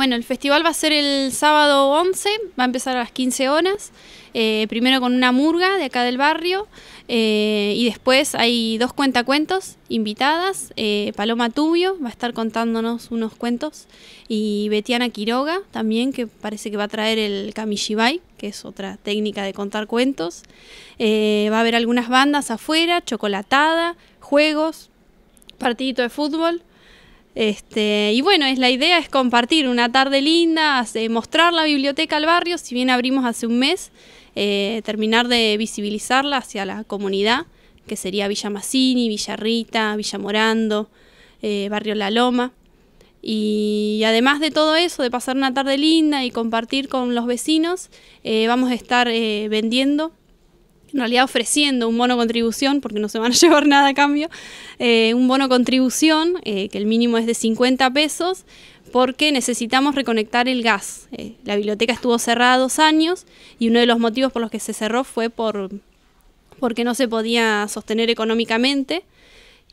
Bueno, el festival va a ser el sábado 11, va a empezar a las 15 horas, eh, primero con una murga de acá del barrio eh, y después hay dos cuentacuentos invitadas, eh, Paloma Tubio va a estar contándonos unos cuentos y Betiana Quiroga también que parece que va a traer el kamishibai, que es otra técnica de contar cuentos. va a haber algunas bandas afuera, chocolatada, juegos, partidito de fútbol este, y bueno, es la idea es compartir una tarde linda, mostrar la biblioteca al barrio, si bien abrimos hace un mes, eh, terminar de visibilizarla hacia la comunidad, que sería Villa Massini, Villa Rita, Villa Morando, eh, Barrio La Loma. Y además de todo eso, de pasar una tarde linda y compartir con los vecinos, eh, vamos a estar vendiendo en realidad ofreciendo un bono contribución, porque no se van a llevar nada a cambio, eh, un bono contribución, eh, que el mínimo es de 50 pesos, porque necesitamos reconectar el gas. Eh, la biblioteca estuvo cerrada dos años y uno de los motivos por los que se cerró fue por, porque no se podía sostener económicamente.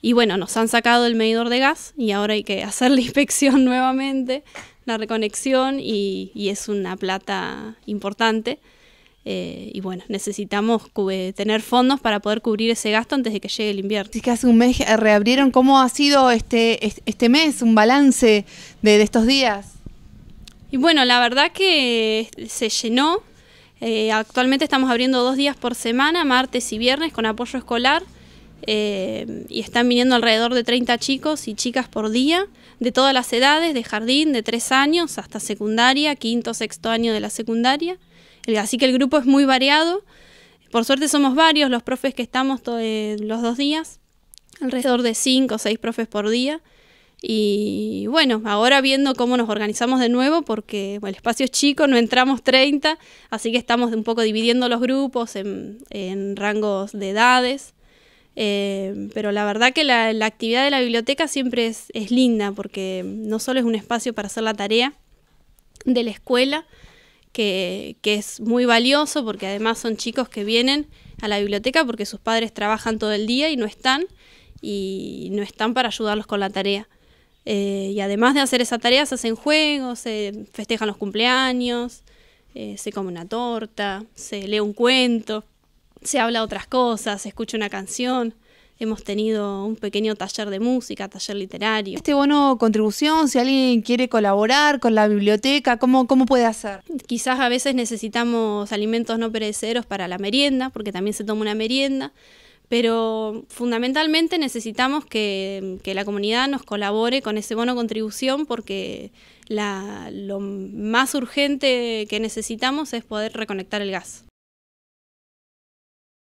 Y bueno, nos han sacado el medidor de gas y ahora hay que hacer la inspección nuevamente, la reconexión y es una plata importante. Eh, y bueno, necesitamos eh, tener fondos para poder cubrir ese gasto antes de que llegue el invierno. Así que hace un mes eh, reabrieron. ¿Cómo ha sido este, este mes, un balance de, estos días? Y bueno, la verdad que se llenó. actualmente estamos abriendo dos días por semana, martes y viernes, con apoyo escolar. y están viniendo alrededor de 30 chicos y chicas por día, de todas las edades, de jardín, de 3 años hasta secundaria, quinto, sexto año de la secundaria. Eh, así que el grupo es muy variado. Por suerte somos varios los profes que estamos eh, los dos días, alrededor de cinco o seis profes por día. Y bueno, ahora viendo cómo nos organizamos de nuevo, porque el espacio es chico, no entramos 30, así que estamos un poco dividiendo los grupos en, rangos de edades. Eh, pero la verdad que la, actividad de la biblioteca siempre es, es linda, porque no solo es un espacio para hacer la tarea de la escuela, que, es muy valioso porque además son chicos que vienen a la biblioteca porque sus padres trabajan todo el día y no están y no están para ayudarlos con la tarea. Eh, y además de hacer esa tarea, se hacen juegos, se festejan los cumpleaños, eh, se come una torta, se lee un cuento, se habla otras cosas, se escucha una canción. Hemos tenido un pequeño taller de música, taller literario. Este bono contribución, si alguien quiere colaborar con la biblioteca, ¿cómo, cómo puede hacer? Quizás a veces necesitamos alimentos no perecederos para la merienda, porque también se toma una merienda pero fundamentalmente necesitamos que, que, la comunidad nos colabore con ese bono contribución porque la, lo más urgente que necesitamos es poder reconectar el gas.